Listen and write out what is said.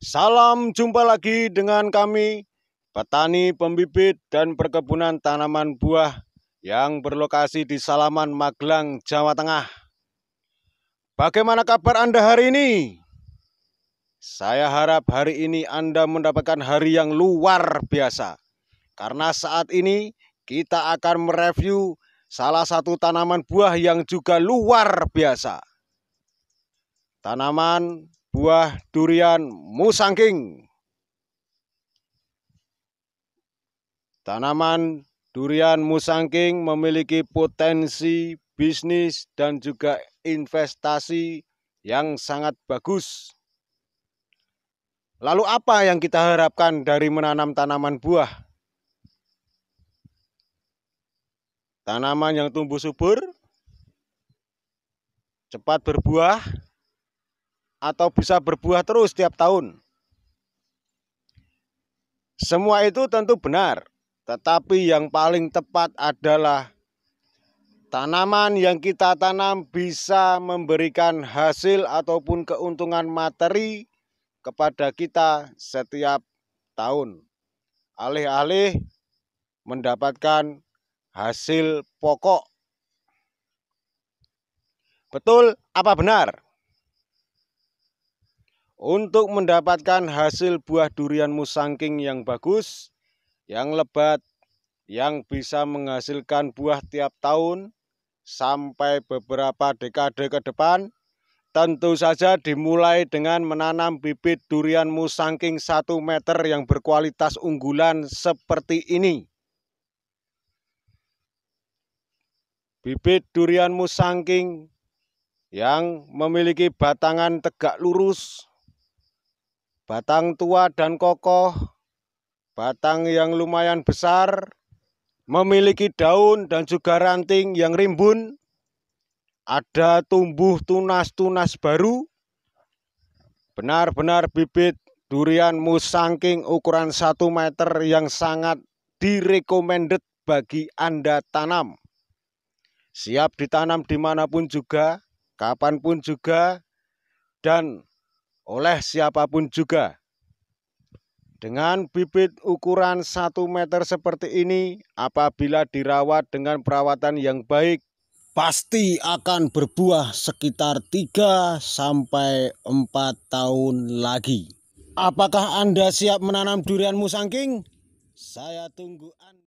Salam jumpa lagi dengan kami, petani pembibit dan perkebunan tanaman buah yang berlokasi di Salaman Magelang, Jawa Tengah. Bagaimana kabar Anda hari ini? Saya harap hari ini Anda mendapatkan hari yang luar biasa. Karena saat ini kita akan mereview salah satu tanaman buah yang juga luar biasa. Tanaman buah durian musangking. Tanaman durian musangking memiliki potensi bisnis dan juga investasi yang sangat bagus. Lalu apa yang kita harapkan dari menanam tanaman buah? Tanaman yang tumbuh subur, cepat berbuah, atau bisa berbuah terus setiap tahun. Semua itu tentu benar, tetapi yang paling tepat adalah tanaman yang kita tanam bisa memberikan hasil ataupun keuntungan materi kepada kita setiap tahun. Alih-alih mendapatkan hasil pokok. Betul apa benar? Untuk mendapatkan hasil buah durian musangking yang bagus, yang lebat, yang bisa menghasilkan buah tiap tahun sampai beberapa dekade ke depan, tentu saja dimulai dengan menanam bibit durian musangking 1 meter yang berkualitas unggulan seperti ini. Bibit durian musangking yang memiliki batangan tegak lurus, batang tua dan kokoh, batang yang lumayan besar, memiliki daun dan juga ranting yang rimbun, ada tumbuh tunas-tunas baru, benar-benar bibit durian musangking ukuran 1 meter yang sangat direkomended bagi Anda tanam. Siap ditanam dimanapun juga, kapanpun juga, dan oleh siapapun juga. Dengan bibit ukuran 1 meter seperti ini, apabila dirawat dengan perawatan yang baik, pasti akan berbuah sekitar 3 sampai 4 tahun lagi. Apakah Anda siap menanam durian musangking? Saya tunggu Anda.